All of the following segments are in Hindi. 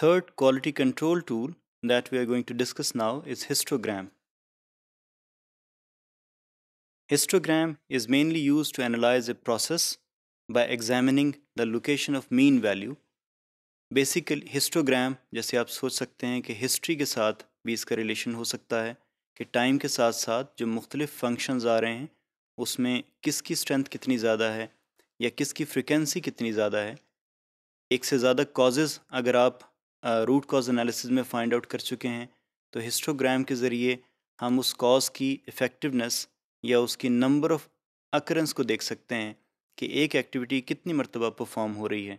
third quality control tool that we are going to discuss now is histogram. Histogram is mainly used to analyze a process by examining the location of mean value. Basically, histogram, जैसे आप सोच सकते हैं कि history के साथ भी इसका relation हो सकता है कि time के साथ साथ जो मुख्तलिफ functions आ रहे हैं उसमें किसकी strength कितनी ज़्यादा है या किसकी frequency कितनी ज़्यादा है एक से ज़्यादा causes अगर आप रूट कॉज एनालिसिस में फाइंड आउट कर चुके हैं तो हिस्टोग्राम के ज़रिए हम उस कॉज की इफ़ेक्टिवनेस या उसकी नंबर ऑफ अकरेंस को देख सकते हैं कि एक एक्टिविटी कितनी मरतबा परफॉर्म हो रही है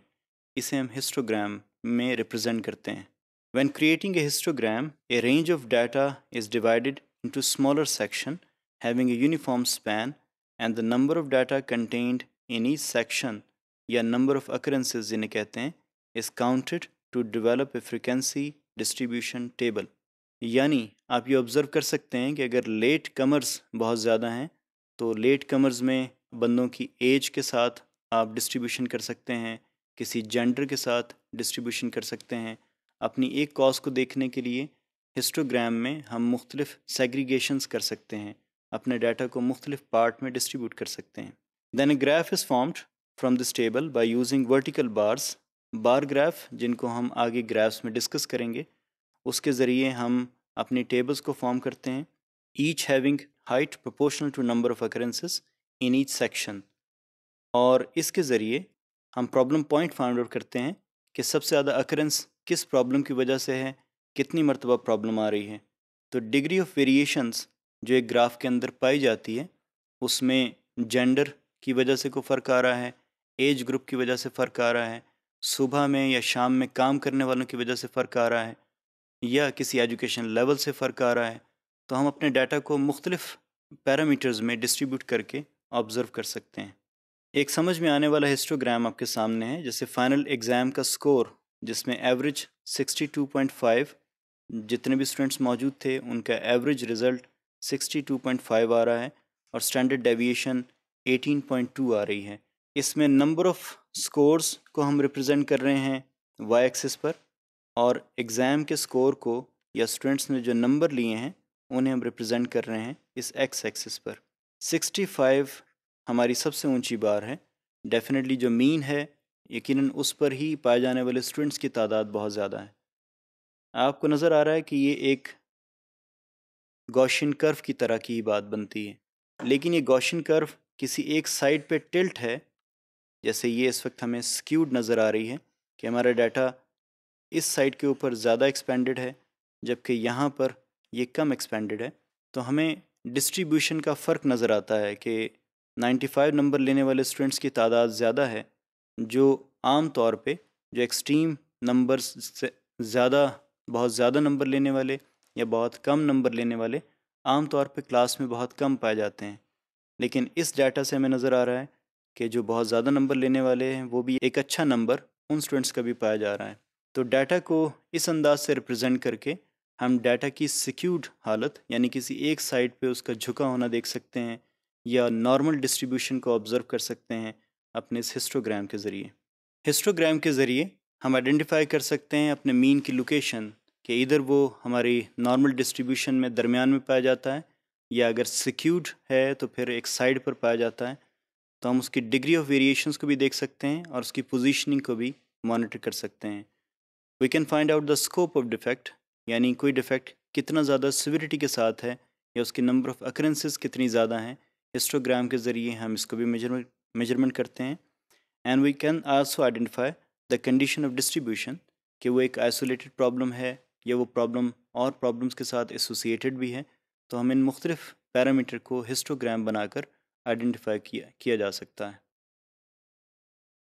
इसे हम हिस्टोग्राम में रिप्रेजेंट करते हैं when creating a histogram a range of data is divided into smaller section having a uniform span and the number of data contained in each section या नंबर ऑफ अकरेंसेज जिन्हें कहते हैं is counted to develop a frequency distribution table यानी आप ये ऑब्ज़र्व कर सकते हैं कि अगर लेट कमर्स बहुत ज़्यादा हैं तो लेट कमर्स में बंदों की एज के साथ आप डिस्ट्रीब्यूशन कर सकते हैं किसी जेंडर के साथ डिस्ट्रीब्यूशन कर सकते हैं अपनी एक कॉज को देखने के लिए हिस्टोग्राम में हम मुख्तलिफ सेग्रीगेशंस कर सकते हैं अपने डाटा को मुख्तलिफ पार्ट में डिस्ट्रीब्यूट कर सकते हैं then a graph is formed from this table by using vertical bars bar graph जिनको हम आगे ग्राफ्स में डिस्कस करेंगे उसके ज़रिए हम अपनी टेबल्स को फॉर्म करते हैं each having height proportional to number of occurrences in each section और इसके ज़रिए हम प्रॉब्लम पॉइंट फाइंड आउट करते हैं कि सबसे ज़्यादा अकरेंस किस प्रॉब्लम की वजह से है कितनी मरतबा प्रॉब्लम आ रही है तो डिग्री ऑफ वेरिएशंस जो एक ग्राफ के अंदर पाई जाती है उसमें जेंडर की वजह से कोई फ़र्क आ रहा है एज ग्रुप की वजह से फ़र्क आ रहा है सुबह में या शाम में काम करने वालों की वजह से फ़र्क आ रहा है या किसी एजुकेशन लेवल से फ़र्क आ रहा है तो हम अपने डाटा को मुख्तलिफ पैरामीटर्स में डिस्ट्रीब्यूट करके ऑब्ज़र्व कर सकते हैं एक समझ में आने वाला हिस्टोग्राम आपके सामने है जैसे फ़ाइनल एग्ज़ाम का स्कोर जिसमें एवरेज 62.5 जितने भी स्टूडेंट्स मौजूद थे उनका एवरेज रिज़ल्ट 62.5 आ रहा है और स्टैंडर्ड डेविएशन 18.2 आ रही है इसमें नंबर ऑफ स्कोर्स को हम रिप्रेजेंट कर रहे हैं वाई एक्सिस पर और एग्ज़ाम के स्कोर को या स्टूडेंट्स ने जो नंबर लिए हैं उन्हें हम रिप्रेजेंट कर रहे हैं इस एक्स एक्सिस पर 65 हमारी सबसे ऊंची बार है डेफिनेटली जो मीन है यकीनन उस पर ही पाए जाने वाले स्टूडेंट्स की तादाद बहुत ज़्यादा है आपको नज़र आ रहा है कि ये एक गौशन कर्व की तरह की ही बात बनती है लेकिन ये गौशन कर्व किसी एक साइड पे टिल्ट है जैसे ये इस वक्त हमें स्क्यूड नज़र आ रही है कि हमारा डाटा इस साइड के ऊपर ज़्यादा एक्सपेंडेड है जबकि यहाँ पर ये कम एक्सपेंडेड है तो हमें डिस्ट्रीब्यूशन का फ़र्क नज़र आता है कि 95 नंबर लेने वाले स्टूडेंट्स की तादाद ज़्यादा है जो आम तौर पे जो एक्सट्रीम नंबर से ज़्यादा बहुत ज़्यादा नंबर लेने वाले या बहुत कम नंबर लेने वाले आम तौर पे क्लास में बहुत कम पाए जाते हैं लेकिन इस डाटा से हमें नज़र आ रहा है कि जो बहुत ज़्यादा नंबर लेने वाले हैं वो भी एक अच्छा नंबर उन स्टूडेंट्स का भी पाया जा रहा है तो डाटा को इस अंदाज से रिप्रेजेंट करके हम डाटा की सिक्यूड हालत यानी किसी एक साइड पे उसका झुका होना देख सकते हैं या नॉर्मल डिस्ट्रीब्यूशन को ऑब्ज़र्व कर सकते हैं अपने इस हिस्टोग्राम के ज़रिए हिस्टोग्राम के ज़रिए हम आइडेंटिफाई कर सकते हैं अपने मीन की लोकेशन कि इधर वो हमारी नॉर्मल डिस्ट्रीब्यूशन में दरमियान में पाया जाता है या अगर सिक्यूड है तो फिर एक साइड पर पाया जाता है तो हम उसकी डिग्री ऑफ वेरिएशंस को भी देख सकते हैं और उसकी पोजीशनिंग को भी मॉनिटर कर सकते हैं we can find out the scope of defect यानी कोई डिफेक्ट कितना ज़्यादा सिविरिटी के साथ है या उसकी नंबर ऑफ अक्रेंसेज कितनी ज़्यादा हैं हिस्टोग्राम के ज़रिए हम इसको भी मेजरमेंट करते हैं and we can also identify the condition of distribution कि वो एक आइसोलेटेड प्रॉब्लम है या वो प्रॉब्लम और प्रॉब्लम्स के साथ एसोसिएटेड भी है तो हम इन मुख्तलिफ पैरामीटर को हिस्टोग्राम बनाकर आइडेंटिफाई किया किया जा सकता है